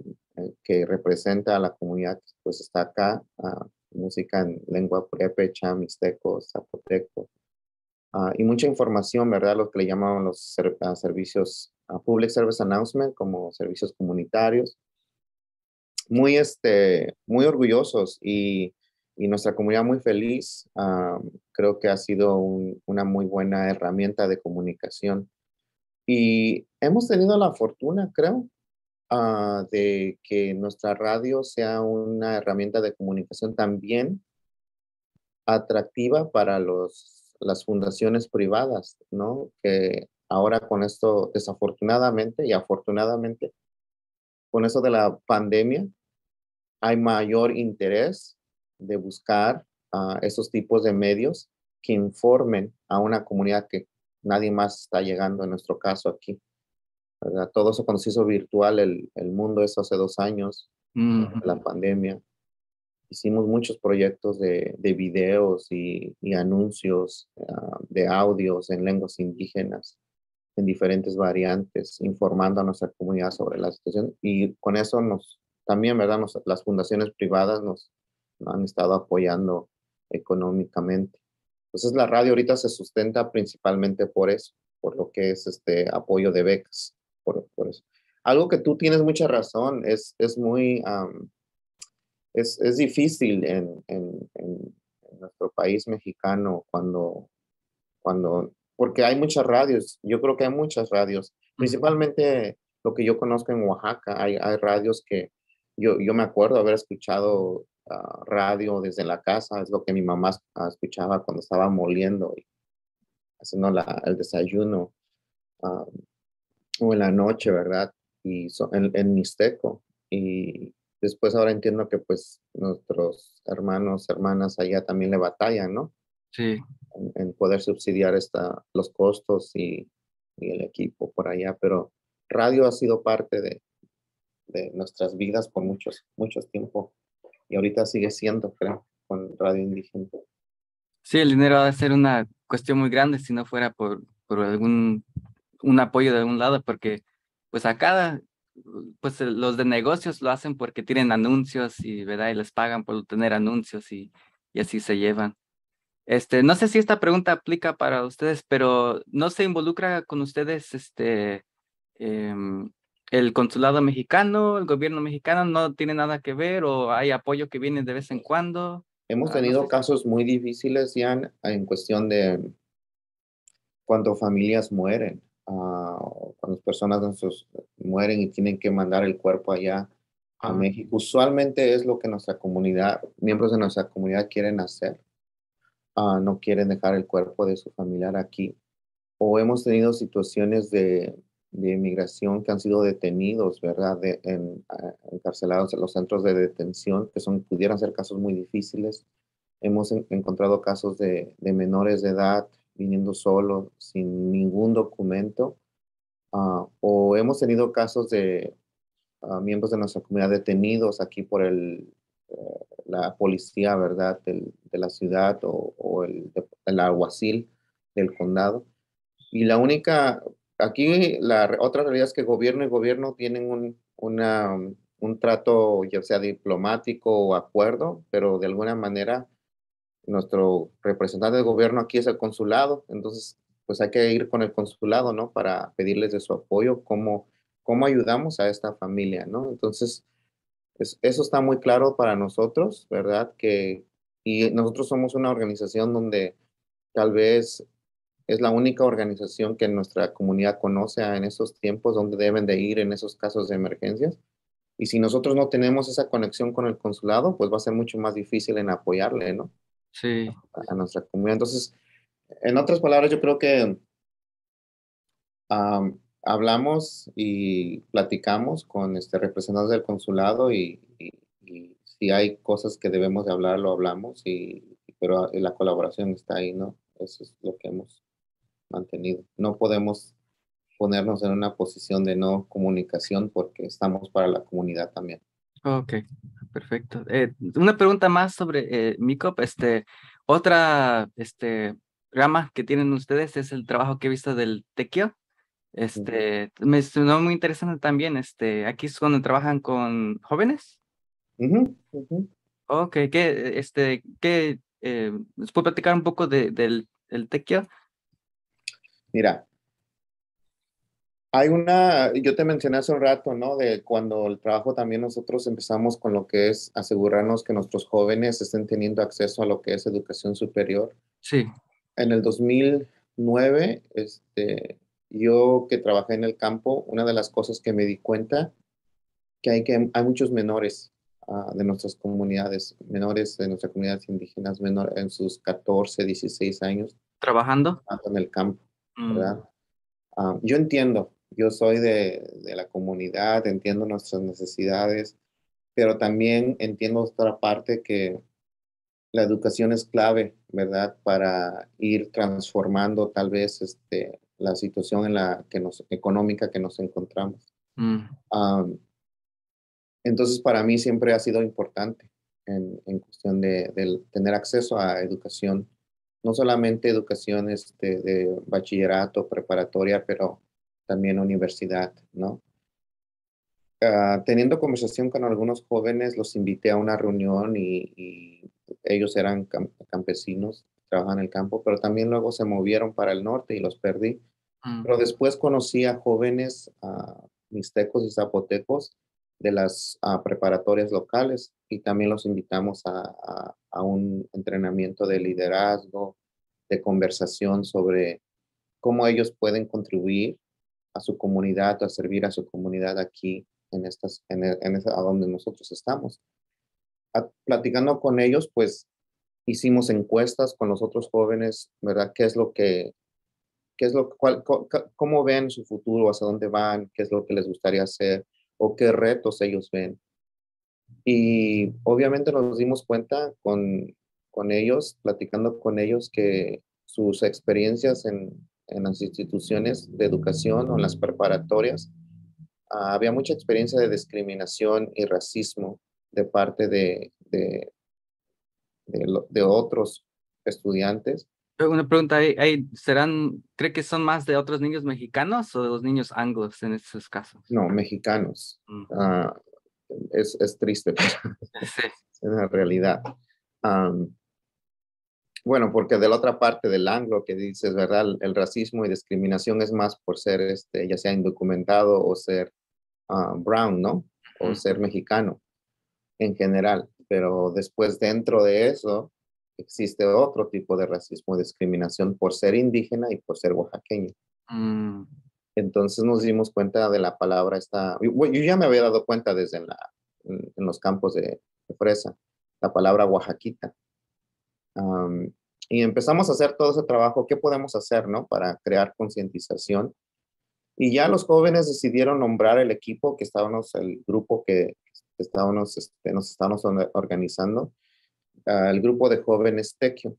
[SPEAKER 1] que representa a la comunidad que pues, está acá, ah, música en lengua purépecha, mixteco, zapoteco, Ah, y mucha información, ¿verdad? Lo que le llamaban los ah, servicios, ah, Public Service Announcement, como servicios comunitarios. Muy, este, muy orgullosos y, y nuestra comunidad muy feliz. creo que ha sido una muy buena herramienta de comunicación. Y hemos tenido la fortuna, creo, de que nuestra radio sea una herramienta de comunicación también atractiva para los las fundaciones privadas, ¿no? Que ahora con esto, desafortunadamente y afortunadamente, con eso de la pandemia, hay mayor interés de buscar a esos tipos de medios que informen a una comunidad que nadie más está llegando, en nuestro caso aquí. Todo eso cuando se hizo virtual, el, mundo eso hace dos años,
[SPEAKER 3] la
[SPEAKER 1] pandemia, hicimos muchos proyectos de, videos y, anuncios ah, de audios en lenguas indígenas, en diferentes variantes, informando a nuestra comunidad sobre la situación. Y con eso nos, también, ¿verdad? las fundaciones privadas nos han estado apoyando económicamente. Entonces la radio ahorita se sustenta principalmente por eso, por lo que es este apoyo de becas, por, eso. Algo que tú tienes mucha razón, es, es muy es, es difícil en, en, nuestro país mexicano cuando, cuando, porque hay muchas radios, yo creo que hay muchas radios, principalmente lo que yo conozco en Oaxaca, hay, hay radios que yo, yo me acuerdo haber escuchado ah, radio desde la casa, es lo que mi mamá ah, escuchaba cuando estaba moliendo y haciendo el desayuno ah, o en la noche, ¿verdad? Y en, en Mixteco. Y, Después ahora entiendo que pues nuestros hermanos, hermanas allá también le batallan, ¿no? Sí. En, poder subsidiar esta, los costos y, el equipo por allá, pero radio ha sido parte de, de nuestras vidas por muchos, muchos tiempo y ahorita sigue siendo, creo, con Radio Indígena.
[SPEAKER 2] Sí, el dinero va a ser una cuestión muy grande si no fuera por, por algún un apoyo de algún lado, porque pues a cada pues los de negocios lo hacen porque tienen anuncios y, ¿verdad? Y les pagan por tener anuncios y, así se llevan. Este, no sé si esta pregunta aplica para ustedes, pero ¿no se involucra con ustedes este, em, el consulado mexicano, el gobierno mexicano? ¿No tiene nada que ver o hay apoyo que viene de vez en cuando?
[SPEAKER 1] Hemos ah, tenido casos muy difíciles, ya en cuestión de cuando familias mueren. Ah, cuando las personas mueren y tienen que mandar el cuerpo allá a ah. México, usualmente es lo que nuestra comunidad, miembros de nuestra comunidad quieren hacer. Ah, no quieren dejar el cuerpo de su familiar aquí. O hemos tenido situaciones de, inmigración que han sido detenidos, ¿verdad? en, encarcelados en los centros de detención, que son, pudieran ser casos muy difíciles. Hemos encontrado casos de, de, menores de edad viniendo solo, sin ningún documento. Ah, o hemos tenido casos de ah, miembros de nuestra comunidad detenidos aquí por el, eh, la policía, ¿verdad?, de la ciudad o, o el, el, alguacil del condado. Y la única, aquí la otra realidad es que gobierno y gobierno tienen un, una, un trato, ya sea diplomático o acuerdo, pero de alguna manera nuestro representante de gobierno aquí es el consulado, entonces pues hay que ir con el consulado, ¿no? Para pedirles de su apoyo, cómo, cómo ayudamos a esta familia, ¿no? Entonces, eso está muy claro para nosotros, ¿verdad? Que, y nosotros somos una organización donde tal vez es la única organización que nuestra comunidad conoce en esos tiempos donde deben de ir en esos casos de emergencias. Y si nosotros no tenemos esa conexión con el consulado, pues va a ser mucho más difícil en apoyarle, ¿no? a nuestra comunidad. Entonces, en otras palabras, yo creo que hablamos y platicamos con este, representantes del consulado y, si hay cosas que debemos de hablar, lo hablamos, y, pero la colaboración está ahí, ¿no? Eso es lo que hemos mantenido. No podemos ponernos en una posición de no comunicación porque estamos para la comunidad también.
[SPEAKER 3] Ok,
[SPEAKER 2] Perfecto. Eh, una pregunta más sobre eh, MICOP. Este, otra este, rama que tienen ustedes es el trabajo que he visto del tequio. Este, me sonó muy interesante también. Este, aquí es cuando trabajan con jóvenes. Ok, ¿qué, este, eh, platicar un poco del el tequio?
[SPEAKER 1] Mira, hay una, yo te mencioné hace un rato, ¿no? De cuando el trabajo también nosotros empezamos con lo que es asegurarnos que nuestros jóvenes estén teniendo acceso a lo que es educación superior. Sí. En el 2009, este, yo que trabajé en el campo, una de las cosas que me di cuenta que hay, que, hay muchos menores ah, de nuestras comunidades, menores de nuestras comunidades indígenas, menores en sus 14, 16 años.
[SPEAKER 2] ¿Trabajando?
[SPEAKER 1] En el campo, mm. ¿verdad? Ah, yo entiendo yo soy de, la comunidad, entiendo nuestras necesidades, pero también entiendo otra parte que la educación es clave, ¿verdad? Para ir transformando tal vez este, la situación en la que nos, económica que nos encontramos. Mm. entonces, para mí siempre ha sido importante en, cuestión de, tener acceso a educación, no solamente educación este, de bachillerato, preparatoria, pero también universidad, ¿no? Ah, teniendo conversación con algunos jóvenes, los invité a una reunión y, ellos eran campesinos, trabajaban en el campo, pero también luego se movieron para el norte y los perdí. Mm. Pero después conocí a jóvenes a mixtecos y zapotecos de las preparatorias locales y también los invitamos a un entrenamiento de liderazgo, de conversación sobre cómo ellos pueden contribuir a su comunidad, a servir a su comunidad aquí en estas, en, e, a donde nosotros estamos. Ah, platicando con ellos, pues hicimos encuestas con los otros jóvenes, ¿verdad? ¿Qué es lo que, qué es lo, cómo ven su futuro, hacia dónde van, qué es lo que les gustaría hacer o qué retos ellos ven? Y obviamente nos dimos cuenta con, con ellos, platicando con ellos, que sus experiencias en, en las instituciones de educación o en las preparatorias, ah, había mucha experiencia de discriminación y racismo de parte de, de, otros estudiantes.
[SPEAKER 2] Una pregunta, ahí serán cree que son más de otros niños mexicanos o de los niños anglos en esos casos? No, mexicanos.
[SPEAKER 1] Mm. Ah, es, es, triste, pero es una realidad. Bueno, porque de la otra parte del ángulo que dices, ¿verdad? El, racismo y discriminación es más por ser, este, ya sea indocumentado o ser ah, brown, ¿no? O ser mexicano en general. Pero después dentro de eso existe otro tipo de racismo y discriminación por ser indígena y por ser oaxaqueño. Mm. Entonces nos dimos cuenta de la palabra esta, yo, ya me había dado cuenta desde en, los campos de, de fresa, la palabra oaxaquita y empezamos a hacer todo ese trabajo, ¿qué podemos hacer, no? Para crear concientización. Y ya los jóvenes decidieron nombrar el equipo que estábamos, el grupo que estábamos, este, nos estábamos organizando, el grupo de jóvenes Tequio.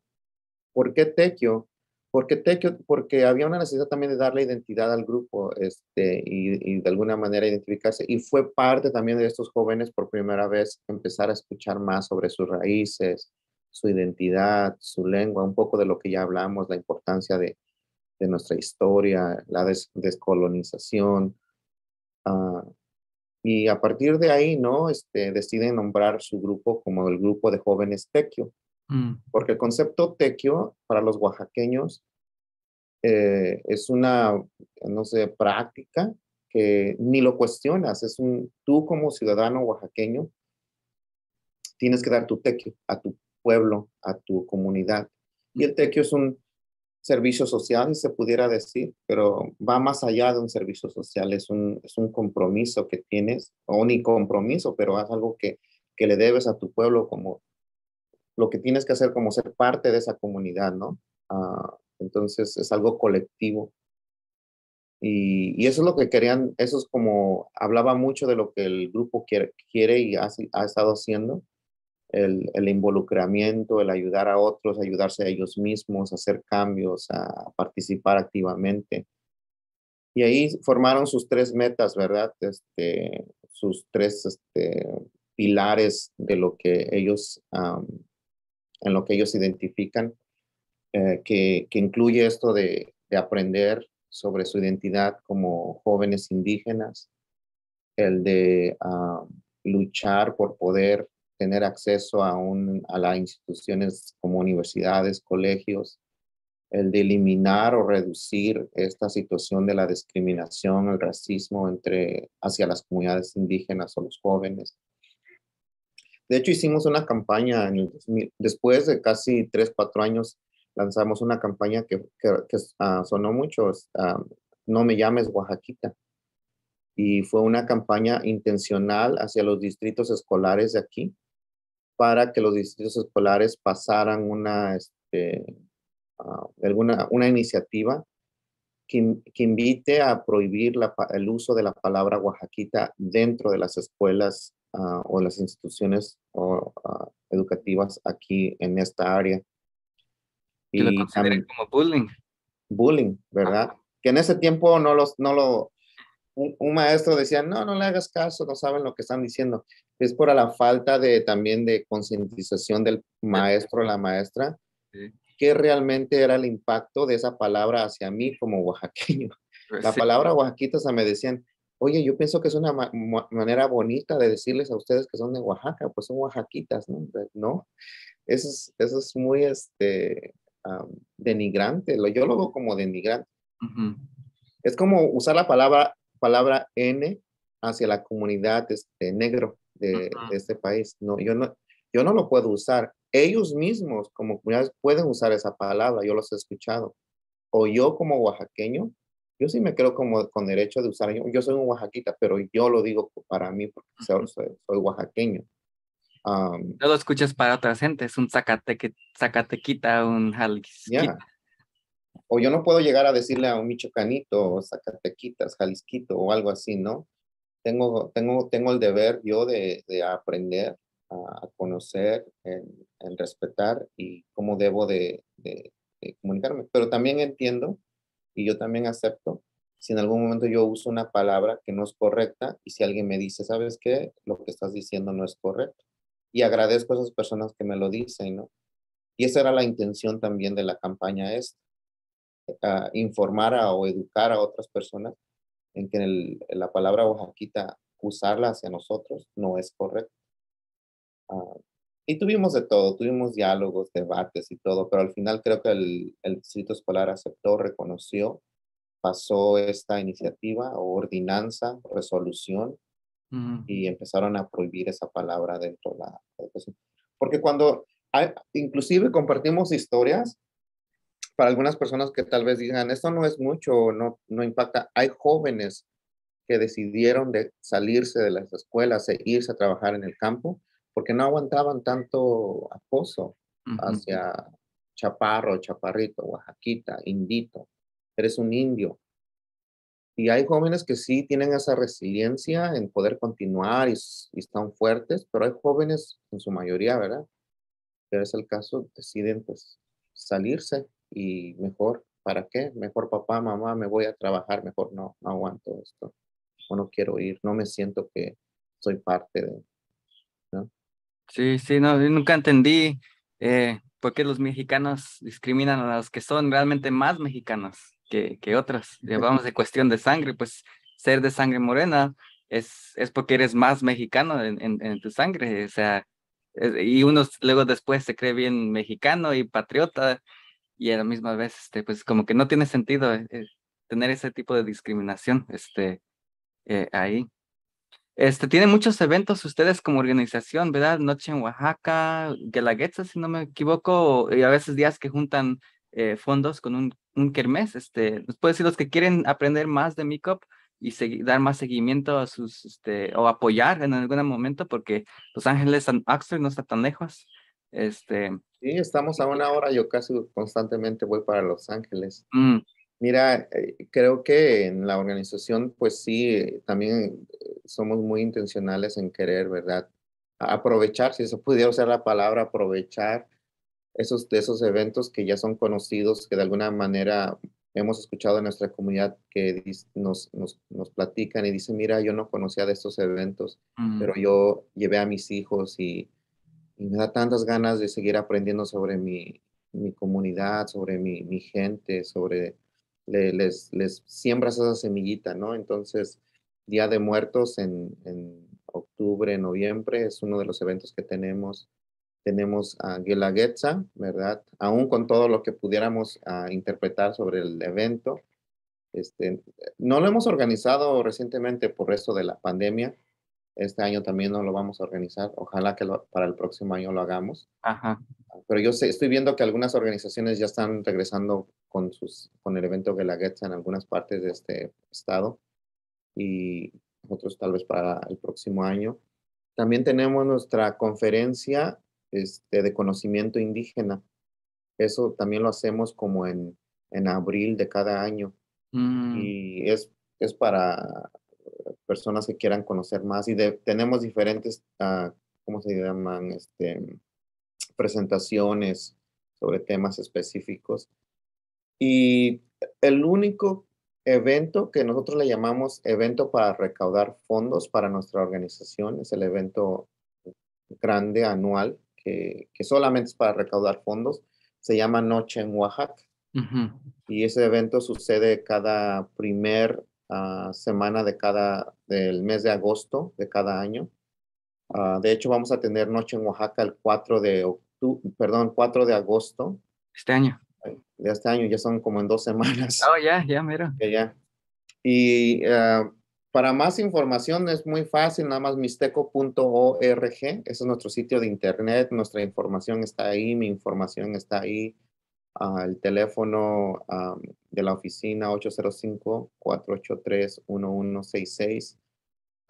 [SPEAKER 1] ¿Por qué Tequio? Porque porque había una necesidad también de darle identidad al grupo este, y, y, de alguna manera identificarse. Y fue parte también de estos jóvenes por primera vez empezar a escuchar más sobre sus raíces, su identidad, su lengua, un poco de lo que ya hablamos, la importancia de, nuestra historia, la descolonización. Ah, y a partir de ahí, ¿no? Este, deciden nombrar su grupo como el grupo de jóvenes tequio, mm. porque el concepto tequio para los oaxaqueños eh, es una, no sé, práctica que ni lo cuestionas, es un, tú como ciudadano oaxaqueño, tienes que dar tu tequio a tu pueblo, a tu comunidad. Y el tequio es un servicio social, se pudiera decir, pero va más allá de un servicio social, es un, es un compromiso que tienes, o un compromiso, pero es algo que, que le debes a tu pueblo como lo que tienes que hacer como ser parte de esa comunidad, ¿no? Ah, entonces es algo colectivo. Y, eso es lo que querían, eso es como hablaba mucho de lo que el grupo quiere, quiere y ha estado haciendo, el, involucramiento, el ayudar a otros, ayudarse a ellos mismos, hacer cambios, participar activamente. Y ahí formaron sus tres metas, ¿verdad? Este, sus tres este, pilares de lo que ellos, en lo que ellos identifican, eh, que, incluye esto de, aprender sobre su identidad como jóvenes indígenas, el de luchar por poder tener acceso a, un, a las instituciones como universidades, colegios, el de eliminar o reducir esta situación de la discriminación, el racismo entre, hacia las comunidades indígenas o los jóvenes. De hecho, hicimos una campaña, después de casi tres, cuatro años, lanzamos una campaña que, ah, sonó mucho, ah, No me llames Oaxaquita. Y fue una campaña intencional hacia los distritos escolares de aquí, para que los distritos escolares pasaran una, este, ah, alguna, una iniciativa que, invite a prohibir el uso de la palabra oaxaquita dentro de las escuelas ah, o las instituciones ah, educativas aquí en esta área. y lo consideren como bullying. Bullying, ¿verdad? Que en ese tiempo no, los, no lo un, maestro decía, no, no le hagas caso, no saben lo que están diciendo. Es por la falta de también de concientización del maestro, la maestra, que realmente era el impacto de esa palabra hacia mí como oaxaqueño.
[SPEAKER 3] Pues la palabra
[SPEAKER 1] oaxaquita, o me decían, oye, yo pienso que es una manera bonita de decirles a ustedes que son de Oaxaca, pues son oaxaquitas, ¿no? eso es, eso es muy este, denigrante, yo lo veo como denigrante. Es como usar la palabra palabra N hacia la comunidad este, negro de, este país. No, yo, no, yo no lo puedo usar. Ellos mismos como comunidades pueden usar esa palabra, yo los he escuchado. O yo como oaxaqueño, yo sí me creo como con derecho de usar, yo, soy un oaxaquita, pero yo lo digo para mí porque soy, oaxaqueño. no
[SPEAKER 2] lo escuchas para otras gente, es un zacatequita, un jalisquita
[SPEAKER 1] o yo no puedo llegar a decirle a un michoacanito o zacatequitas, jalisquito o algo así, ¿no? Tengo, tengo, tengo el deber yo de, aprender a, conocer, en, respetar y cómo debo de, de, comunicarme. Pero también entiendo y yo también acepto si en algún momento yo uso una palabra que no es correcta y si alguien me dice, ¿sabes qué? Lo que estás diciendo no es correcto. Y agradezco a esas personas que me lo dicen, ¿no? Y esa era la intención también de la campaña esta informar o educar a otras personas en que la palabra oaxaquita, usarla hacia nosotros, no es correcto. Ah, y tuvimos de todo, tuvimos diálogos, debates y todo, pero al final creo que el, distrito escolar aceptó, reconoció, pasó esta iniciativa o ordinanza, resolución, y empezaron a prohibir esa palabra dentro de la educación. Porque cuando, inclusive compartimos historias para algunas personas que tal vez digan, esto no es mucho, no, no impacta, hay jóvenes que decidieron de salirse de las escuelas e irse a trabajar en el campo porque no aguantaban tanto acoso hacia chaparro, chaparrito, oaxaquita, indito, eres un indio. Y hay jóvenes que sí tienen esa resiliencia en poder continuar y, están fuertes, pero hay jóvenes, en su mayoría, ¿verdad? Pero es el caso, deciden pues salirse y mejor, ¿para qué? Mejor papá, mamá, me voy a trabajar, mejor no, no aguanto esto, o no quiero ir, no me siento que soy parte de,
[SPEAKER 2] ¿no? Sí, sí, no, yo nunca entendí eh, por qué los mexicanos discriminan a los que son realmente más mexicanos que, que otras. Hablamos de cuestión de sangre, pues ser de sangre morena es, es porque eres más mexicano en, en tu sangre, o sea, y uno luego después se cree bien mexicano y patriota y a la misma vez, este, pues como que no tiene sentido eh, eh, tener ese tipo de discriminación este, eh, ahí. Este, tiene muchos eventos ustedes como organización, ¿verdad? Noche en Oaxaca, Guelaguetza, si no me equivoco, y a veces días que juntan fondos con un, un kermés. Este, ¿Nos puede decir los que quieren aprender más de MICOP? y dar más seguimiento a sus, este, o apoyar en algún momento, porque Los Ángeles, Oxford no está tan lejos. Este,
[SPEAKER 1] sí, estamos a una hora, yo casi constantemente voy para Los Ángeles. Mm. Mira, eh, creo que en la organización, pues sí, también eh, somos muy intencionales en querer, ¿verdad? Aprovechar, si eso pudiera usar la palabra, aprovechar esos, de esos eventos que ya son conocidos, que de alguna manera hemos escuchado en nuestra comunidad que nos, nos, nos platican y dicen, mira, yo no conocía de estos eventos, mm. pero yo llevé a mis hijos y y me da tantas ganas de seguir aprendiendo sobre mi, mi comunidad, sobre mi, mi gente, sobre les, les siembras esa semillita, ¿no? Entonces, Día de Muertos en, en octubre, noviembre, es uno de los eventos que tenemos. Tenemos a Guelaguetza, ¿verdad? Aún con todo lo que pudiéramos ah, interpretar sobre el evento. Este, no lo hemos organizado recientemente por esto de la pandemia, este año también no lo vamos a organizar. Ojalá que para el próximo año lo hagamos. Ajá. Pero yo estoy viendo que algunas organizaciones ya están regresando con, sus, con el evento Guelaguetza en algunas partes de este estado y otros tal vez para el próximo año. También tenemos nuestra conferencia este, de conocimiento indígena. Eso también lo hacemos como en, en abril de cada año. Mm. Y es, es para personas que quieran conocer más y tenemos diferentes, ah, ¿cómo se llaman? Este, presentaciones sobre temas específicos. Y el único evento que nosotros le llamamos evento para recaudar fondos para nuestra organización es el evento grande anual que, que solamente es para recaudar fondos. Se llama Noche en Oaxaca. Y ese evento sucede cada primer Ah, semana de cada, del mes de agosto de cada año. Ah, de hecho, vamos a tener Noche en Oaxaca el 4 de, perdón, 4 de agosto. Este año. De este año, ya son como en dos semanas. Oh, ya, ya, mira. Y ah, para más información es muy fácil, nada más mixteco.org, ese es nuestro sitio de internet, nuestra información está ahí, mi información está ahí, el teléfono de la oficina 805-483-1166.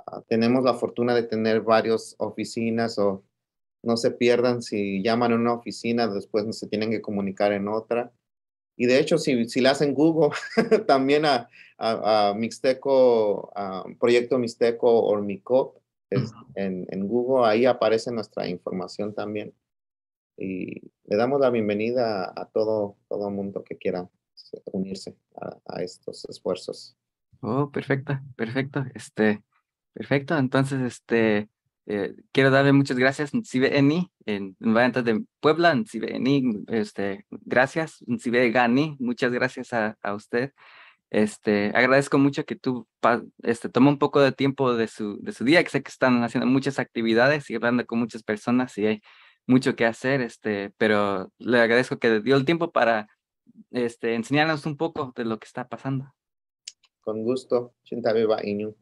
[SPEAKER 1] Ah, tenemos la fortuna de tener varias oficinas o no se pierdan si llaman a una oficina, después no se tienen que comunicar en otra. Y de hecho, si, si le hacen Google, también a, a, Mixteco, a Proyecto Mixteco o MICOP, en Google, ahí aparece nuestra información también. Y le damos la bienvenida a, todo, todo mundo que quiera unirse a, estos esfuerzos.
[SPEAKER 2] Oh, perfecto, perfecto, este, perfecto. Entonces, este, eh, quiero darle muchas gracias, Eni, en Variantes de Puebla, Ncibeni, este, gracias, Ncibe Gani, muchas gracias a, a, usted. Este, agradezco mucho que tú este, un poco de tiempo de su, de su día, que sé que están haciendo muchas actividades y hablando con muchas personas y hay mucho que hacer, este, pero le agradezco que dio el tiempo para este, enseñarnos un poco de lo que está pasando. Con gusto, viva, Iñu.